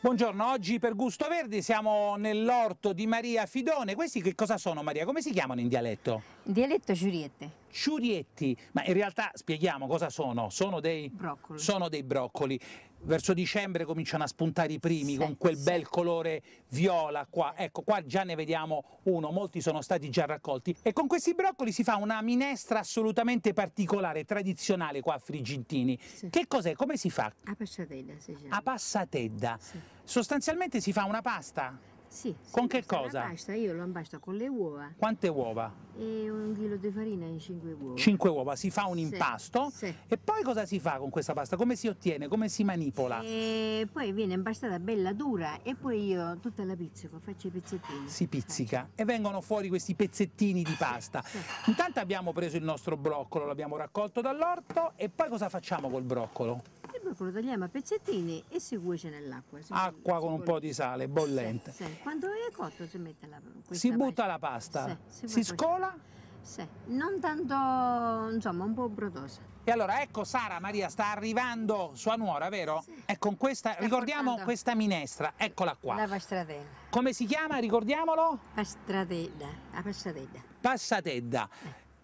Buongiorno, oggi per Gusto Verdi siamo nell'orto di Maria Fidone. Questi che cosa sono Maria? Come si chiamano in dialetto? In dialetto ciuriette. Ciurietti, ma in realtà spieghiamo cosa sono. Sono dei broccoli. Sono dei broccoli verso dicembre cominciano a spuntare i primi sì, con quel sì. bel colore viola qua. Ecco, qua già ne vediamo uno, molti sono stati già raccolti. E con questi broccoli si fa una minestra assolutamente particolare, tradizionale qua a Frigintini. Sì. Che cos'è? Come si fa? A passatella Si a passatedda. Sostanzialmente si fa una pasta sì. Con che cosa? La io lo impasto con le uova. Quante uova? E un chilo di farina in 5 uova. 5 uova, si fa un impasto sì. e poi cosa si fa con questa pasta? Come si ottiene? Come si manipola? E poi viene impastata bella dura e poi io tutta la pizzico, faccio i pezzettini. Si pizzica faccio. e vengono fuori questi pezzettini di pasta. Sì. Intanto abbiamo preso il nostro broccolo, l'abbiamo raccolto dall'orto e poi cosa facciamo col broccolo? dopo lo tagliamo a pezzettini e si cuoce nell'acqua. Acqua con un po' di sale, bollente. Sì, sì. Quando è cotto si mette la Si butta la pasta, sì, si, si scola? Sì, non tanto, insomma, un po' brodosa. E allora ecco Sara Maria sta arrivando sua nuora, vero? Sì. E ecco, con questa, sta ricordiamo questa minestra, eccola qua. La pastratella. Come si chiama, ricordiamolo? Pastratella, la passatedda. Passatedda.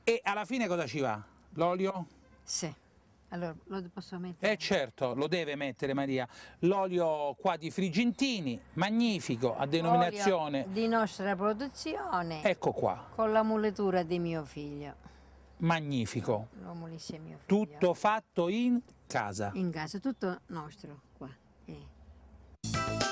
Eh. E alla fine cosa ci va? L'olio? Sì. Allora, lo posso mettere? Eh certo, lo deve mettere Maria. L'olio qua di Frigentini, magnifico, a denominazione... Olio di nostra produzione. Ecco qua. Con la muletura di mio figlio. Magnifico. Lo mulisce mio figlio. Tutto fatto in casa. In casa, tutto nostro qua. Eh.